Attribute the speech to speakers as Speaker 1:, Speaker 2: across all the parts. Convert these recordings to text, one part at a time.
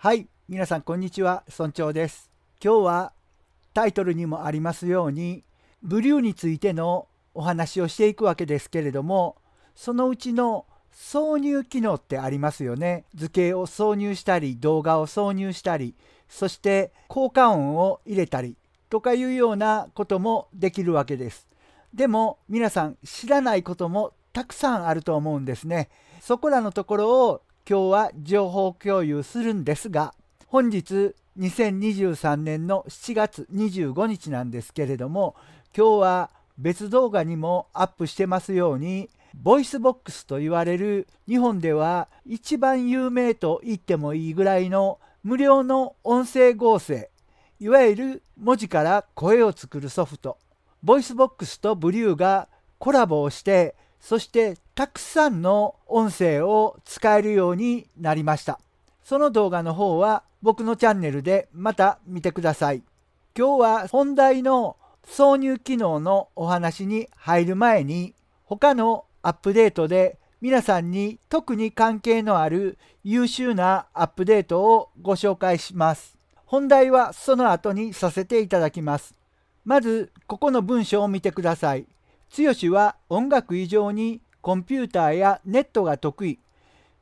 Speaker 1: はい、皆さんこんにちは、村長です。今日はタイトルにもありますように、ブリューについてのお話をしていくわけですけれども、そのうちの挿入機能ってありますよね。図形を挿入したり、動画を挿入したり、そして効果音を入れたりとかいうようなこともできるわけです。でも皆さん知らないこともたくさんあると思うんですね。そこらのところを今日は情報共有するんですが本日2023年の7月25日なんですけれども今日は別動画にもアップしてますようにボイスボックスと言われる日本では一番有名と言ってもいいぐらいの無料の音声合成いわゆる文字から声を作るソフトボイスボックスとブリューがコラボをしてそしてたくさんの音声を使えるようになりました。その動画の方は僕のチャンネルでまた見てください。今日は本題の挿入機能のお話に入る前に他のアップデートで皆さんに特に関係のある優秀なアップデートをご紹介します。本題はその後にさせていただきます。まずここの文章を見てください。剛は音楽以上にコンピューターやネットが得意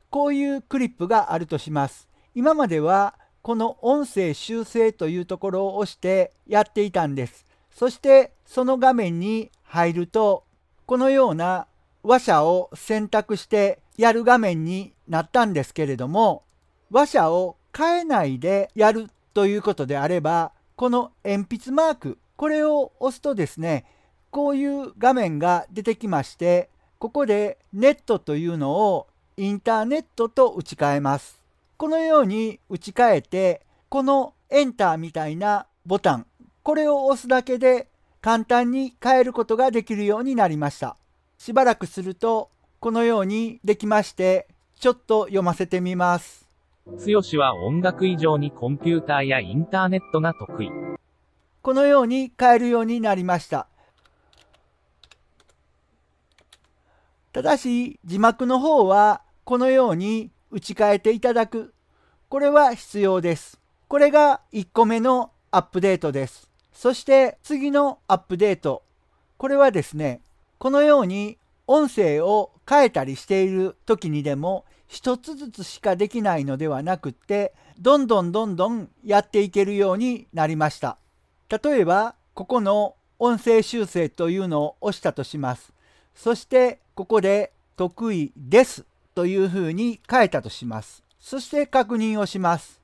Speaker 1: こういうクリップがあるとします今まではこの音声修正というところを押してやっていたんですそしてその画面に入るとこのような話者を選択してやる画面になったんですけれども話者を変えないでやるということであればこの鉛筆マークこれを押すとですねこういう画面が出てきましてここでネットというのをインターネットと打ち替えます。このように打ち替えてこのエンターみたいなボタンこれを押すだけで簡単に変えることができるようになりました。しばらくするとこのようにできましてちょっと読ませてみます。つよしは音楽以上にコンピューターやインターネットが得意。このように変えるようになりました。ただし字幕の方はこのように打ち替えていただく。これは必要です。これが1個目のアップデートです。そして次のアップデート。これはですね、このように音声を変えたりしている時にでも一つずつしかできないのではなくってどんどんどんどんやっていけるようになりました例えばここの音声修正というのを押したとしますそしてここで得意ですというふうに書いたとします。そして確認をします。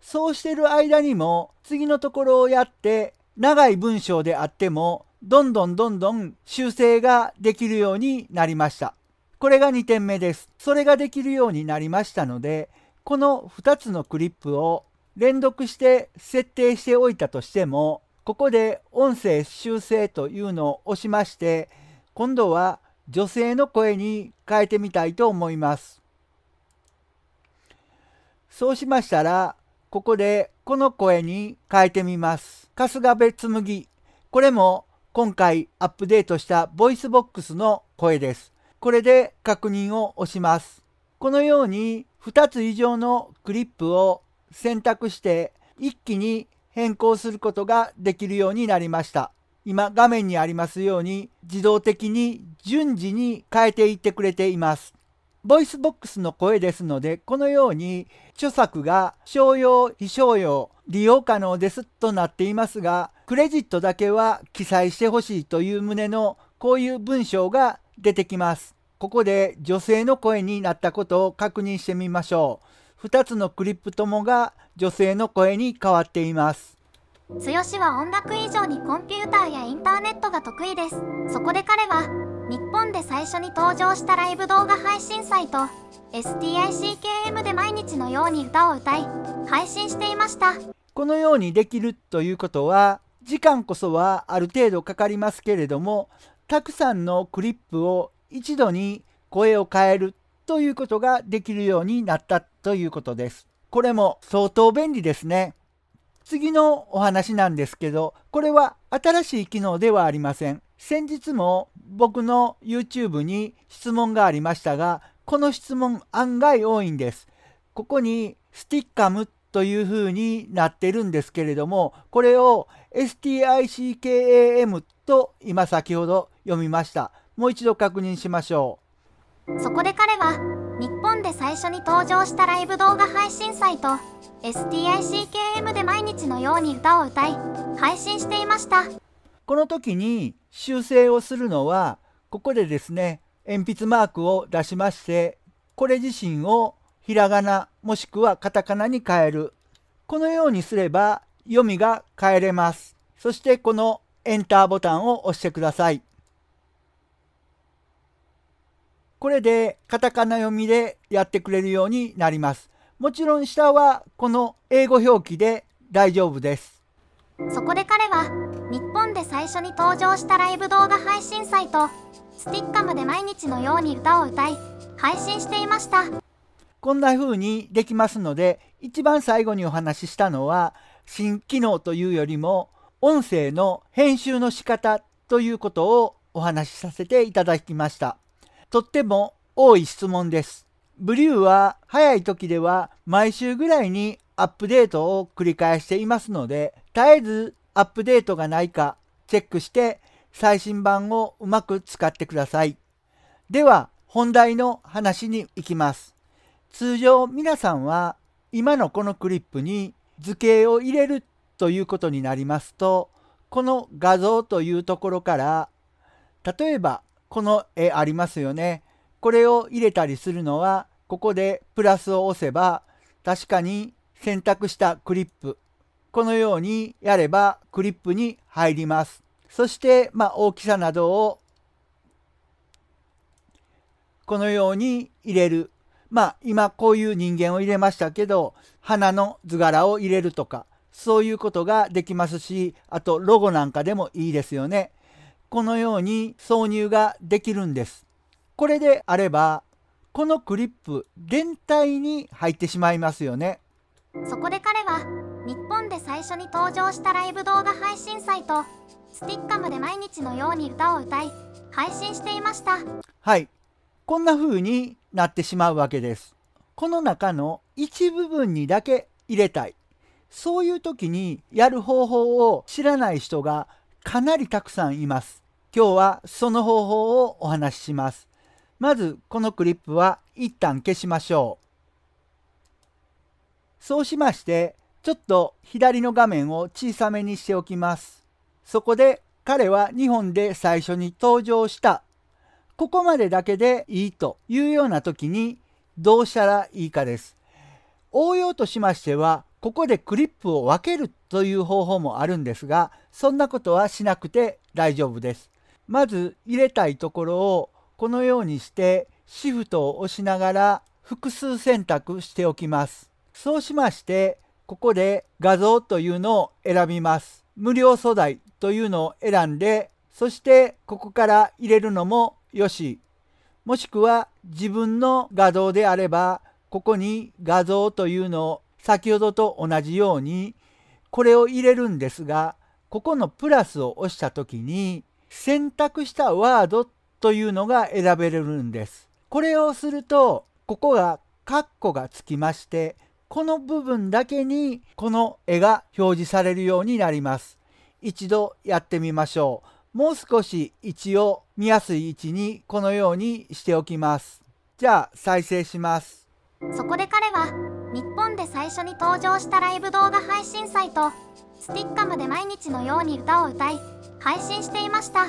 Speaker 1: そうしてる間にも次のところをやって長い文章であってもどんどんどんどん修正ができるようになりました。これが2点目です。それができるようになりましたのでこの2つのクリップを連続して設定しておいたとしてもここで音声修正というのを押しまして今度は女性の声に変えてみたいと思います。そうしましたら、ここでこの声に変えてみます。春日部紬。これも今回アップデートしたボイスボックスの声です。これで確認を押します。このように2つ以上のクリップを選択して一気に変更することができるようになりました。今画面にありますように自動的に順次に変えていってくれています。ボイスボックスの声ですので、このように著作が商用、非商用、利用可能ですとなっていますが、クレジットだけは記載してほしいという旨のこういう文章が出てきます。ここで女性の声になったことを確認してみましょう。2つのクリップともが女性の声に変わっています。
Speaker 2: 剛は音楽以上にコンピューターやインターネットが得意ですそこで彼は日本で最初に登場したライブ動画配信サイト STICKM で毎日のように歌を歌い配信していました
Speaker 1: このようにできるということは時間こそはある程度かかりますけれどもたくさんのクリップを一度に声を変えるということができるようになったということです。これも相当便利ですね。次のお話なんですけど、これは新しい機能ではありません。先日も僕の YouTube に質問がありましたが、この質問案外多いんです。ここにスティッカムという風になってるんですけれども、これを STICKAM と今先ほど読みました。もう一度確認しましょ
Speaker 2: う。そこで彼は日本で最初に登場したライブ動画配信サイト STICKM で毎日のように歌を歌い配信していました
Speaker 1: この時に修正をするのはここでですね鉛筆マークを出しましてこれ自身をひらがなもしくはカタカナに変えるこのようにすれば読みが変えれますそしてこのエンターボタンを押してくださいこれでカタカナ読みでやってくれるようになります。もちろん下はこの英語表記で大丈夫です。
Speaker 2: そこで彼は日本で最初に登場したライブ動画配信サイトスティッカムで毎日のように歌を歌い配信していました。
Speaker 1: こんな風にできますので一番最後にお話ししたのは新機能というよりも音声の編集の仕方ということをお話しさせていただきました。とっても多い質問です。ブリューは早い時では毎週ぐらいにアップデートを繰り返していますので、絶えずアップデートがないかチェックして最新版をうまく使ってください。では本題の話に行きます。通常皆さんは今のこのクリップに図形を入れるということになりますと、この画像というところから、例えばこの絵ありますよね。これを入れたりするのはここでプラスを押せば確かに選択したクリップこのようにやればクリップに入ります。そして、まあ、大きさなどをこのように入れる。まあ今こういう人間を入れましたけど花の図柄を入れるとかそういうことができますしあとロゴなんかでもいいですよね。このように挿入ができるんです。これであればこのクリップ全体に入ってしまいますよね。
Speaker 2: そこで彼は日本で最初に登場したライブ動画配信サイトスティッカムで毎日のように歌を歌い配信していました
Speaker 1: はいこんな風になってしまうわけですこの中の一部分にだけ入れたいそういう時にやる方法を知らない人がかなりたくさんいます今日はその方法をお話しします。まずこのクリップは一旦消しましょう。そうしましてちょっと左の画面を小さめにしておきます。そこで彼は日本で最初に登場したここまでだけでいいというような時にどうしたらいいかです。応用としましてはここでクリップを分けるという方法もあるんですがそんなことはしなくて大丈夫です。まず入れたいところをこのようにしてシフトを押しながら複数選択しておきます。そうしましてここで画像というのを選びます。無料素材というのを選んでそしてここから入れるのもよしもしくは自分の画像であればここに画像というのを先ほどと同じようにこれを入れるんですがここのプラスを押した時に選択したワードというのが選べるんです。これをするとここが括弧がつきましてこの部分だけにこの絵が表示されるようになります。一度やってみましょう。もう少し位置を見やすい位置にこのようにしておきます。じゃあ再生します。
Speaker 2: そこで彼は日本で最初に登場したライブ動画配信サイトスティッカムで毎日のように歌を歌い配信していました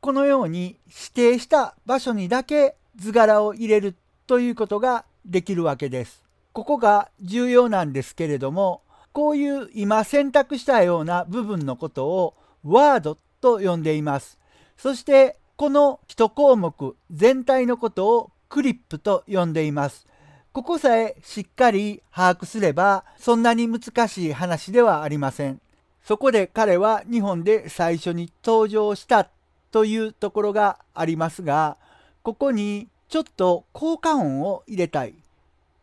Speaker 1: このように指定した場所にだけ図柄を入れるということができるわけですここが重要なんですけれどもこういう今選択したような部分のことをワードと呼んでいますそしてこの1項目全体のことをクリップと呼んでいますここさえしっかり把握すればそんなに難しい話ではありませんそこで彼は日本で最初に登場したというところがありますが、ここにちょっと効果音を入れたい。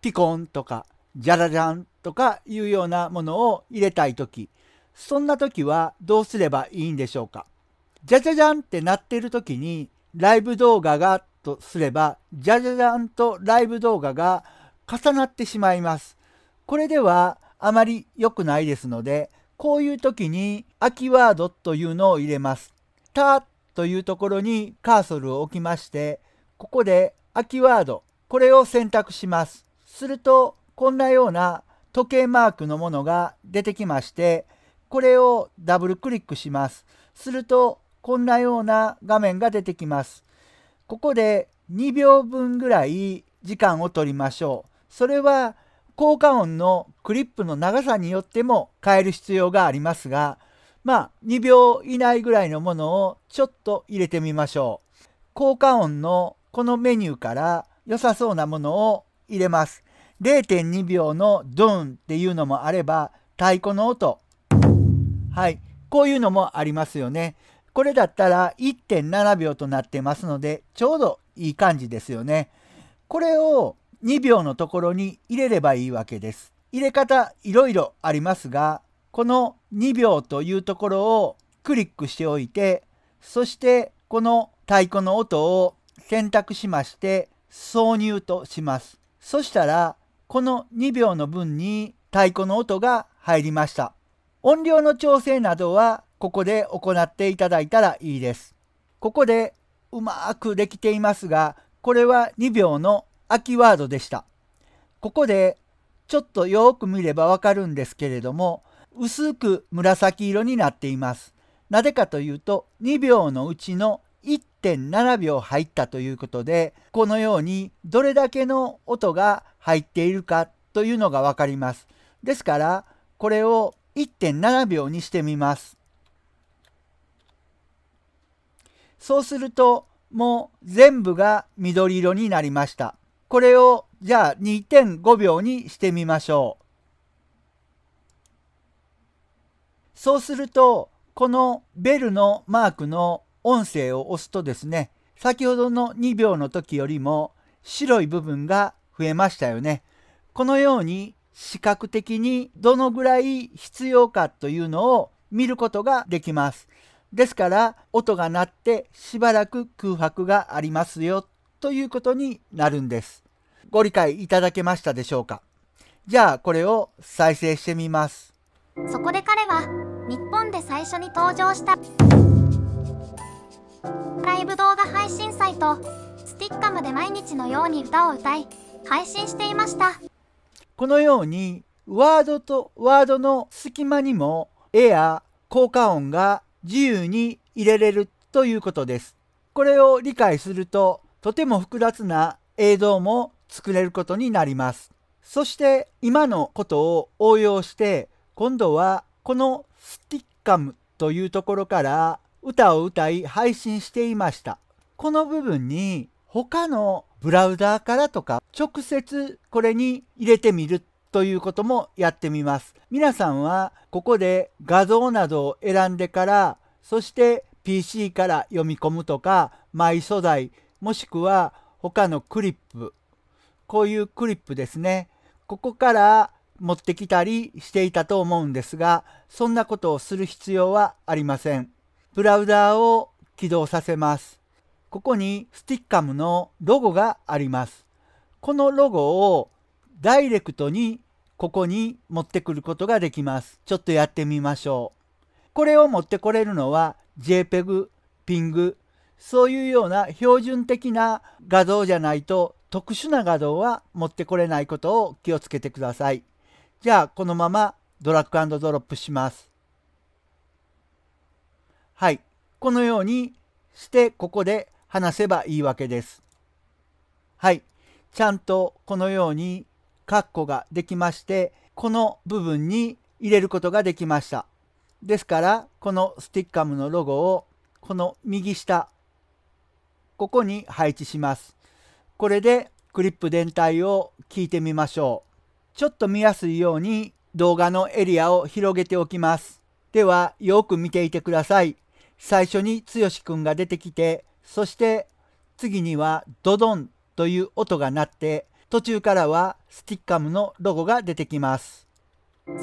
Speaker 1: ピコンとか、ジャラジャンとかいうようなものを入れたいとき、そんなときはどうすればいいんでしょうか。ジャジャジャンって鳴ってるときに、ライブ動画がとすれば、ジャジャジャンとライブ動画が重なってしまいます。これではあまり良くないですので、こういう時に空きワードというのを入れます。たというところにカーソルを置きまして、ここで空きワード、これを選択します。すると、こんなような時計マークのものが出てきまして、これをダブルクリックします。すると、こんなような画面が出てきます。ここで2秒分ぐらい時間を取りましょう。それは効果音のクリップの長さによっても変える必要がありますが、まあ、2秒以内ぐらいのものをちょっと入れてみましょう。効果音のこのメニューから良さそうなものを入れます。0.2秒のドーンっていうのもあれば、太鼓の音。はい。こういうのもありますよね。これだったら1.7秒となってますので、ちょうどいい感じですよね。これを2秒のところに入れればいいわけです。入れ方いろいろありますが、この2秒というところをクリックしておいて、そしてこの太鼓の音を選択しまして挿入とします。そしたら、この2秒の分に太鼓の音が入りました。音量の調整などはここで行っていただいたらいいです。ここでうまくできていますが、これは2秒の空きワードでした。ここでちょっとよく見ればわかるんですけれども、薄く紫色になっています。なぜかというと、2秒のうちの1.7秒入ったということで、このようにどれだけの音が入っているかというのがわかります。ですから、これを1.7秒にしてみます。そうすると、もう全部が緑色になりました。これをじゃあ2.5秒にしてみましょう。そうすると、このベルのマークの音声を押すとですね、先ほどの2秒の時よりも白い部分が増えましたよね。このように視覚的にどのぐらい必要かというのを見ることができます。ですから音が鳴ってしばらく空白がありますよということになるんです。ご理解いただけましたでしょうかじゃあこれを再生してみます。
Speaker 2: そこで彼は日本で最初に登場したライブ動画配信サイトスティッカムで毎日のように歌を歌い配信していました
Speaker 1: このようにワードとワードの隙間にも絵や効果音が自由に入れれるということですこれを理解するととても複雑な映像も作れることになります。そして今のことを応用して今度はこのスティッカムというところから歌を歌い配信していました。この部分に他のブラウザーからとか直接これに入れてみるということもやってみます。皆さんはここで画像などを選んでからそして PC から読み込むとかマイ素材もしくは他のクリップこういうクリップですねここから持ってきたりしていたと思うんですがそんなことをする必要はありませんブラウザーを起動させますここにスティッカムのロゴがありますこのロゴをダイレクトにここに持ってくることができますちょっとやってみましょうこれを持ってこれるのは JPEG、PING、そういうような標準的な画像じゃないと特殊な画像は持ってこれないことを気をつけてください。じゃあこのままドラッグドロップします。はい。このようにしてここで話せばいいわけです。はい。ちゃんとこのようにカッコができまして、この部分に入れることができました。ですから、このスティッカムのロゴをこの右下ここに配置します。これでクリップ全体を聞いてみましょう。ちょっと見やすいように動画のエリアを広げておきます。ではよく見ていてください。最初に剛くんが出てきて、そして次にはドドンという音が鳴って、途中からはスティッカムのロゴが出てきます。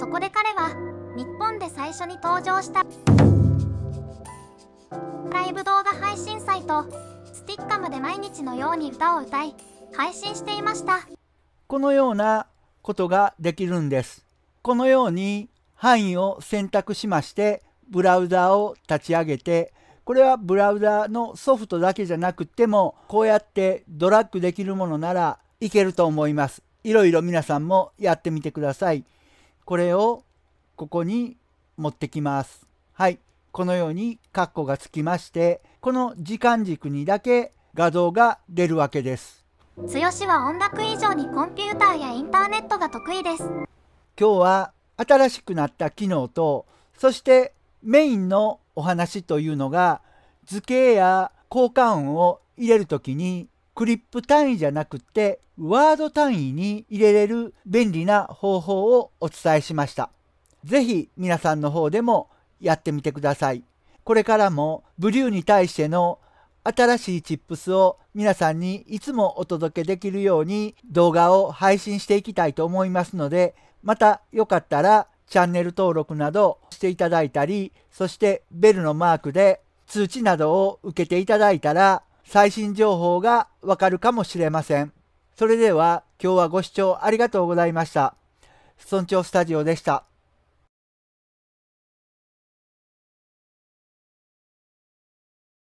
Speaker 2: そこで彼は日本で最初に登場したライブ動画配信サイト日課まで毎日のように歌を歌い配信していました
Speaker 1: このようなことができるんですこのように範囲を選択しましてブラウザを立ち上げてこれはブラウザのソフトだけじゃなくてもこうやってドラッグできるものならいけると思いますいろいろ皆さんもやってみてくださいこれをここに持ってきますはいこのようにカッコがつきましてこの時間軸にだけ画像が出るわけです
Speaker 2: 剛は音楽以上にコンピューターやインターネットが得意です今
Speaker 1: 日は新しくなった機能とそしてメインのお話というのが図形や効果音を入れる時にクリップ単位じゃなくてワード単位に入れれる便利な方法をお伝えしました。是非皆さんの方でもやってみてください。これからもブリューに対しての新しいチップスを皆さんにいつもお届けできるように動画を配信していきたいと思いますので、またよかったらチャンネル登録などしていただいたり、そしてベルのマークで通知などを受けていただいたら最新情報がわかるかもしれません。それでは今日はご視聴ありがとうございました。村長スタジオでした。